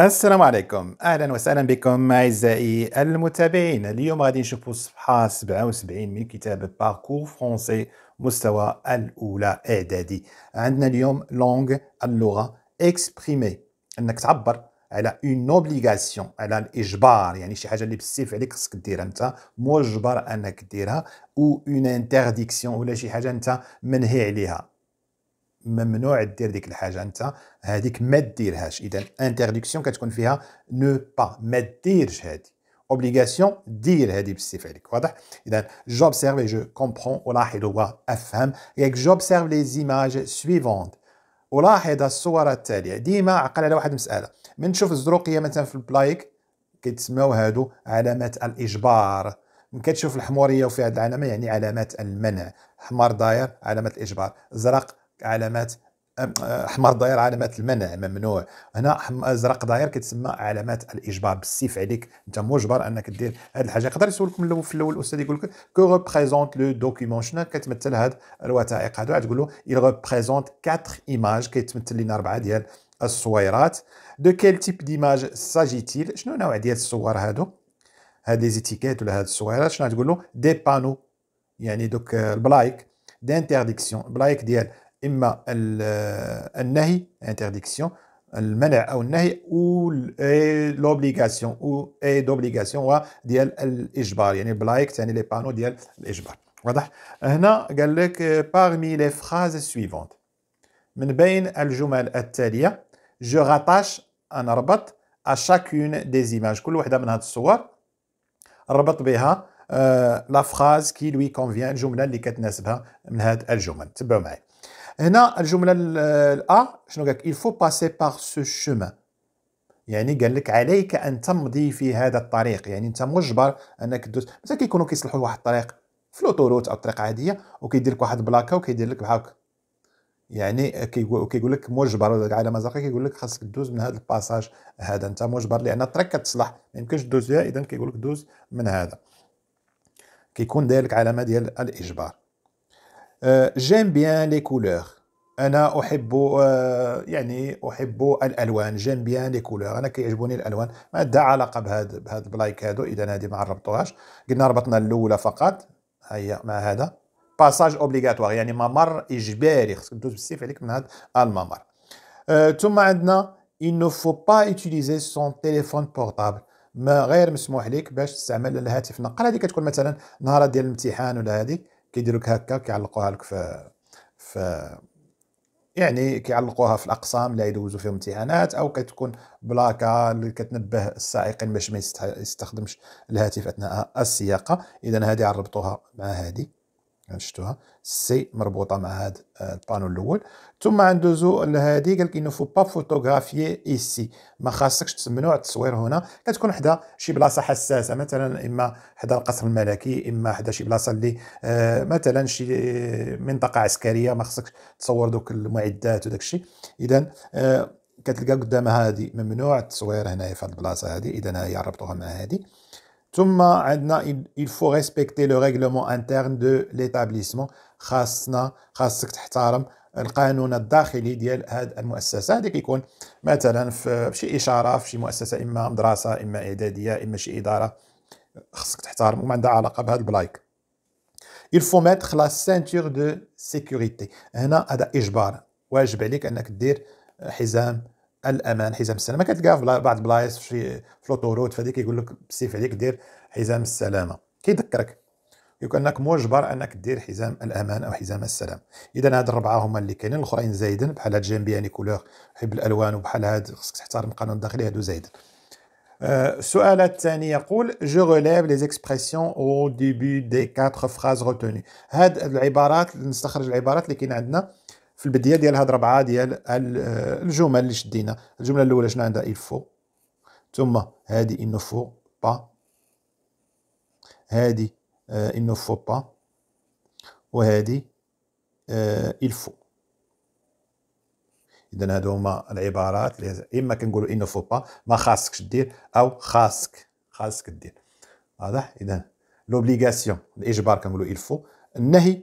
السلام عليكم اهلا وسهلا بكم اعزائي المتابعين اليوم غادي نشوفوا الصفحه 77 من كتاب باركور فرونسي مستوى الاولى اعدادي عندنا اليوم لونغ اللغه اكسبريمي انك تعبر على اون اوبليغاسيون على الاجبار يعني شي حاجه اللي بالسيف عليك خصك ديرها انت مجبر انك ديرها او اون انترديكسيون ولا شي حاجه انت منهي عليها ممنوع دير ديك الحاجه انت هذيك ما ديرهاش اذا انترديكسيون كتكون فيها نو با ما ديرش هذه اوبليغاسيون دير هذه بالسيفعلك واضح اذا جوبسيرف جو كومبرون الاحظ وافهم ياك جوبسيرف لي زيماج سويفونت ولاحظ الصور التاليه ديما عقل على واحد المساله من تشوف الزروقيه مثلا في البلايك كيتسماو هادو علامات الاجبار من كتشوف الحموريه وفيها هذه العلامه يعني علامات المنع حمار داير علامه الاجبار زرق علامات احمر آه، ضاير علامات المنع ممنوع هنا ازرق ضاير كتسمى علامات الاجبار بالسيف عليك انت مجبر انك دير هذه الحاجه يقدر يسولكم في الاول الاستاذ يقول لك كو ريبريزونت لو دوكيمون شنو كتمثل هاد الوثائق هادو تقول له يل ريبريزونت 4 ايماج كيتمثل لنا اربعه ديال الصويرات دو كيل تيب ديماج ساجيتيل شنو نوع ديال الصور هادو هاد لي زيتيكيت ولا هاد الصويرات شنو تقول له دي بانو يعني دوك آه، البلايك دانتيرديكسيون بلايك ديال إما النهي interdiction المنع أو النهي l'obligation ou et d'obligation une الإجبار يعني بلايك une لي بانو ديال الإجبار واضح هنا parmi les phrases suivantes من بين الجمل التالية je rattache arbat à chacune des images كل وحده من هذه الصور ربط بها la phrase qui lui اللي كتناسبها من هاد الجمل تبعوا هنا الجمله الا شنو قالك il faut passer par ce chemin يعني قال لك عليك ان تمضي في هذا الطريق يعني انت مجبر انك تدوز مثلا كيكونوا كيصلحوا واحد الطريق في لوطوروت او طريق عاديه وكيدير لك واحد بلاكه وكيدير لك بحال يعني كيقول لك مجبر على مزاقك كيقول لك خاصك دوز من هذا الباساج هذا انت مجبر لان الطريق كتصلح ما يمكنش فيها اذا كيقول لك دوز من هذا كيكون داير لك علامه ديال الاجبار جيم بيان لي كولور انا احب آه، يعني احب الالوان جيم بيان لي كولور انا كيعجبوني الالوان ما دا علاقه بهذا بهذا البلايك هادو اذا هذه ما ربطوهاش قلنا ربطنا الاولى فقط هيا مع هذا باساج اوبليغاتوار يعني ممر اجباري خصك تدوز بالسيف عليك من هذا الممر euh، ثم عندنا il ne faut pas utiliser son téléphone portable ما غير مسموح لك باش تستعمل الهاتف نقل هذه كتكون مثلا نهار ديال الامتحان ولا هذيك كيديروا لك هكا كيعلقوها لك في في يعني كيعلقوها في الاقسام لا يدوزوا فيهم امتحانات او كتكون بلاكه اللي كتنبه السائقين باش ما يستخدمش الهاتف اثناء السياقه اذا هذه عربطوها مع هذه شفتوها سي مربوطه مع هذا آه، البانو الاول ثم ندوزو لهذه قال لك انه فو با فوتوغرافي ايسي ما خاصكش تمنعوا التصوير هنا كتكون حدا شي بلاصه حساسه مثلا اما حدا القصر الملكي اما حدا شي بلاصه اللي آه مثلا شي آه، منطقه عسكريه ما خاصكش تصور دوك المعدات وداك الشيء اذا آه كتلقى قدام هذه ممنوع التصوير هنايا في هذه البلاصه هذه اذا هي ربطوها مع هذه ثم عندنا il faut respecter le règlement interne de l'établissement خاصنا خاصك تحترم القانون الداخلي ديال هاد المؤسسه هذا كيكون مثلا في شي اشاره في شي مؤسسه اما مدرسه اما اعداديه اما شي اداره خاصك تحترم وما عندها علاقه بهاد البلايك il faut mettre la ceinture de sécurité هنا هذا اجبار واجب عليك انك دير حزام الامان حزام السلامه كتلقاها في بعض البلايص في شي في يقول لك بالسيف عليك دير حزام السلامه كيذكرك انك مجبر انك دير حزام الامان او حزام السلام اذا هاد الربعه هما اللي كاينين الاخرين زايدين بحال هاد بياني يعني كولور حب الالوان وبحال هاد خصك تحترم القانون الداخلي هادو زايدين آه، السؤال الثاني يقول جو غوليف لي زيكسبرسيون او ديبي دي كاتر فراز روتوني هاد العبارات نستخرج العبارات اللي كاين عندنا في البديه ديال هاد ربعه ديال آه، الجمل اللي شدينا الجمله الاولى شنو عندها الفو ثم هادي انو فو با هادي انو فو با وهادي الفو آه، اذا هادو هما العبارات اللي اما كنقولوا انو فو با ما خاصكش دير او خاصك خاصك دير واضح اذا لوبليغاسيون الاجبار كنقولوا الفو النهي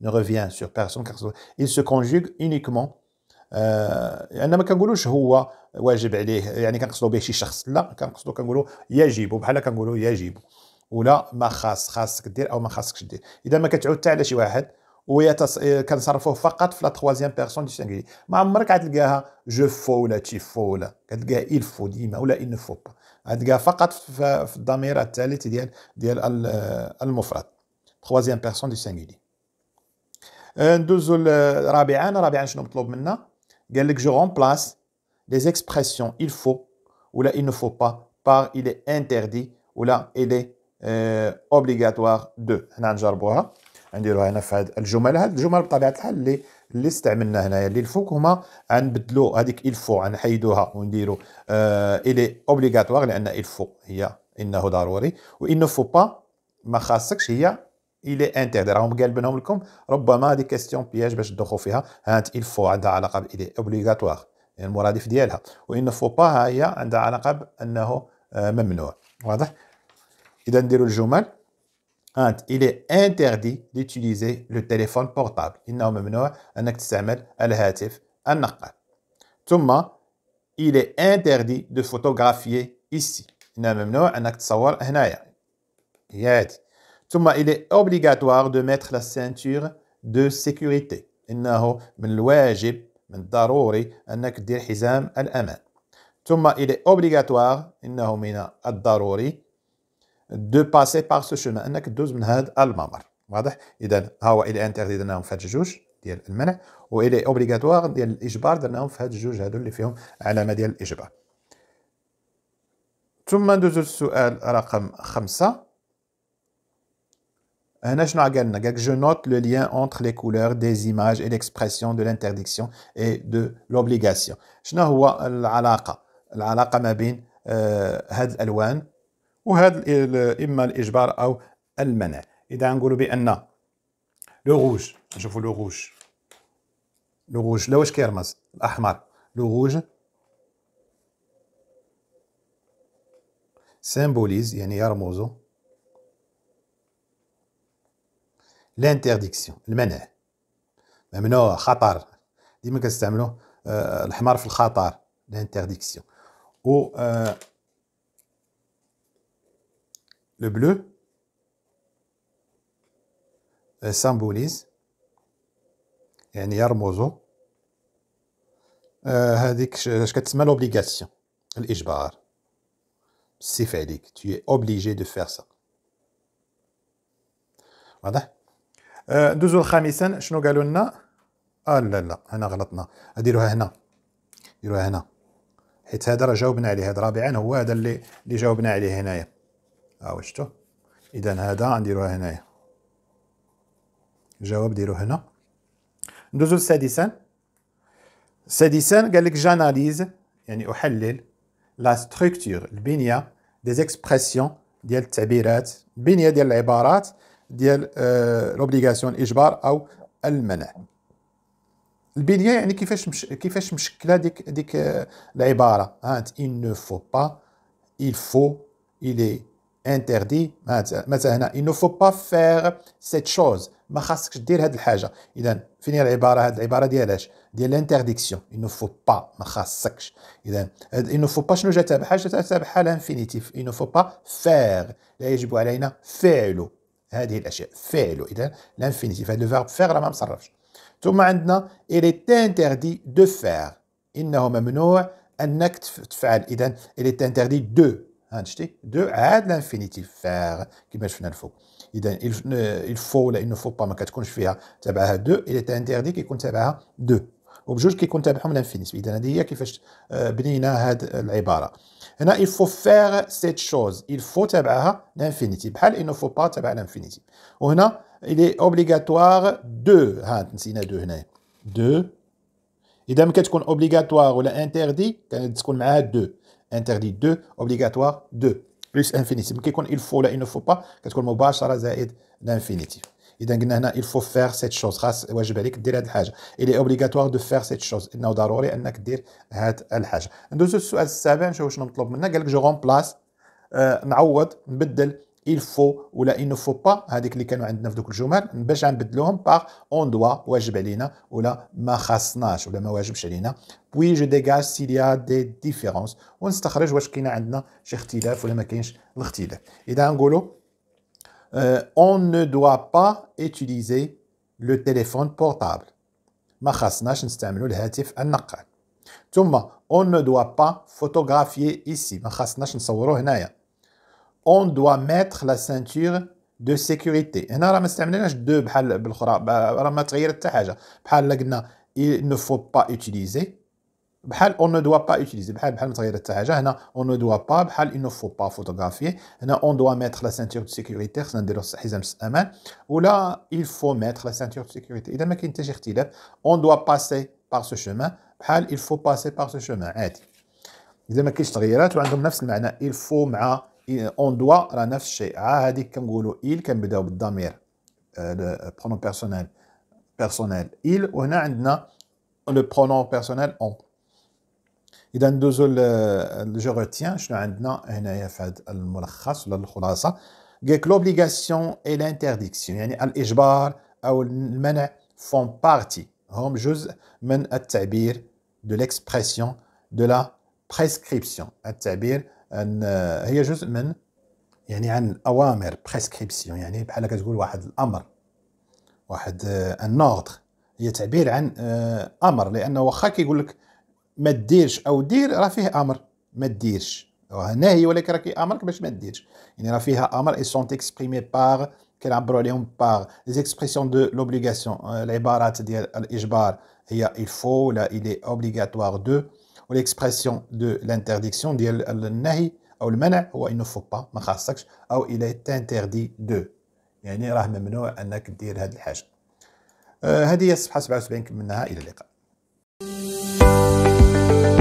ne revient sur personne. Car il se conjugue uniquement لان ما كنقولوش هو واجب عليه يعني كنقصدوا به شي شخص لا كنقصدوا كنقولوا يجب بحال كنقولوا يجب ولا ما خاص خاصك دير او ما خاصكش دير اذا ما كتعود حتى على شي واحد ويتص... كنصرفوه فقط في لا تخوازيام بيرسون دي سينغولي ما عمرك غتلقاها جو فو ولا تي فو ولا كتلقاها il فو ديما ولا il ne faut pas غتلقاها فقط في الضمير الثالث ديال ديال المفرد تخوازيام بيرسون دي سينغولي Euh, ندوزو لرابعا رابعا شنو مطلوب منا قال لك جو رومبلاس لي زيكسبرسيون il faut ولا il ne faut pas par il est interdit ولا il est اوبليغاتوار euh, دو هنا نجربوها نديروها هنا في هذه الجمل هذه الجمل بطبيعه الحال اللي اللي استعملنا هنايا اللي الفوق هما غنبدلو هذيك الفو غنحيدوها ونديرو آه الي اوبليغاتوار لان الفو هي انه ضروري وانه فو با ما خاصكش هي il est interdit راهم قالبينهم لكم ربما هذه كاستيون بياج باش تدخلوا فيها هانت il faut عندها علاقه il est obligatoire المرادف ديالها وان فو با ها هي عندها علاقه بانه ممنوع واضح اذا نديروا الجمل هانت il est interdit d'utiliser le téléphone portable انه ممنوع انك تستعمل الهاتف النقال ثم il est interdit de photographier ici انه ممنوع انك تصور هنايا هي هذه ثم إلى أوبليغاتوار obligatoire de mettre la ceinture de sécurité إنه من الواجب من الضروري أنك دير حزام الأمان ثم إلى أوبليغاتوار obligatoire إنه من الضروري de passer par ce chemin أنك تدوز من هذا الممر واضح إذا ها هو إلى est درناهم في هاد الجوج ديال المنع و il obligatoire ديال الإجبار درناهم في هاد الجوج هادو اللي فيهم علامة ديال الإجبار ثم ندوزو للسؤال رقم خمسة Je note le lien entre les couleurs des images et l'expression de l'interdiction et de l'obligation. شنو هو العلاقة؟ العلاقة ما بين هذه الألوان وهذا إما الإجبار أو المنع. إذا نقولوا بأن لو rouge. نشوفوا لو روج لو روج لا واش كيرمز الأحمر لو rouge symbolise, يعني يرمز لانتيرديكسيون المنع ممنوع خطر ديما كنستعملوا آه الحمار في الخطر لانتيرديكسيون و آه لو بلو سامبوليز يعني يرمز آه هذيك اش كتسمى لوبليغاسيون الاجبار سي عليك تي اوبليجي دو فير سا واضح آه، ندوزو خامسا شنو قالوا لنا اه لا لا هنا غلطنا اديروها آه، هنا ديروها هنا حيت هذا راه جاوبنا عليه هذا رابعا هو هذا اللي اللي جاوبنا عليه هنايا ها آه، شفتو اذا هذا نديروها هنايا الجواب ديروه هنا ندوزو للسادسا سادسا قال لك جاناليز يعني احلل لا ستركتور البنيه دي زيكسبرسيون ديال التعبيرات البنيه ديال العبارات ديال آه، لوبليغاسيون الاجبار او المنع البنيه يعني كيفاش مش كيفاش مشكله ديك ديك آه، العباره هانت il ne faut pas il faut il est interdit مثلا هنا il ne faut pas faire cette chose ما خاصكش دير هاد الحاجه اذا فين هي العباره هاد العباره ديالاش ديال الانترديكسيون il ne faut pas ما خاصكش اذا il ne faut pas شنو جاتها بحاجه جاتها بحال انفينيتيف il ne faut pas faire لا يجب علينا فعله هذه الاشياء فعل اذا لانفينيتيف هذا فيرب فيغ ما مصرفش ثم عندنا إلي تانتيردي دو faire انه ممنوع انك تفعل اذا إلي تانتيردي دو ها شتي دو عاد لانفينيتيف فيغ كما شفنا الفوق اذا الفو ولا انه فو با ما كتكونش فيها تبعها دو إلي تانتيردي كيكون تبعها دو وبجوج كيكون تابعهم لانفينيتيف اذا هذه هي كيفاش آه، بنينا هاد العباره هنا il faut faire cette chose il faut تابعها لانفينيتيف بحال انه فو با تابع لانفينيتيف وهنا il est obligatoire de ها نسينا دو هنا دو اذا ما كتكون obligatoire ولا interdit تكون معاها دو interdit دو obligatoire دو بلس انفينيتيف كيكون il faut ولا il ne faut pas كتكون مباشره زائد لانفينيتيف اذا قلنا هنا il faut faire cette chose خاص واجب عليك دير هذه الحاجه il est obligatoire de faire cette chose انه ضروري انك دير هذه الحاجه ندوزو للسؤال السابع نشوف شنو مطلوب منا قال لك جو رومبلاس نعوض نبدل il faut ولا il ne faut pas هذيك اللي كانوا عندنا في دوك الجمل باش غنبدلوهم باغ اون دوا واجب علينا ولا ما خاصناش ولا ما واجبش علينا بوي جو ديغاج سيل يا دي ديفيرونس ونستخرج واش كاينه عندنا شي اختلاف ولا ما كاينش الاختلاف اذا نقولوا Euh, on ne doit pas utiliser le téléphone portable. On ne doit pas photographier ici. On doit mettre la ceinture de sécurité. Il ne faut pas utiliser on ne doit pas utiliser on ne doit pas il ne faut pas photographier on doit mettre la ceinture de sécurité ou là il faut mettre la ceinture de sécurité on doit passer par ce chemin il faut passer par ce chemin il faut on doit euh, le euh, pronom personnel il le pronom personnel on اذا ندوزو لجو روتيان شنو عندنا هنايا في هذا الملخص ولا الخلاصه قالك لوبليغاسيون اي لانتيرديكسيون يعني الاجبار او المنع فون بارتي هم جزء من التعبير دو ليكسبرسيون دو لا بريسكريبسيون التعبير أن هي جزء من يعني عن الاوامر بريسكريبسيون يعني بحال كتقول واحد الامر واحد ان آه، اوردر هي تعبير عن آه، امر لانه واخا كيقول لك ما ديرش او دير راه فيه امر ما ديرش راه هي ولكن راه كيامرك باش ما ديرش يعني راه فيها امر اي سونت اكسبريمي باغ كنعبروا عليهم باغ لي اكسبريسيون دو لوبليغاسيون العبارات ديال الاجبار هي الفو ولا الي اوبليغاتوار دو l'expression دو لانترديكسيون ديال النهي او المنع هو انه فو با ما خاصكش او الي تانتردي دو يعني راه ممنوع انك دير هذه الحاجه آه، هذه هي الصفحه 77 كملناها الى اللقاء Thank you.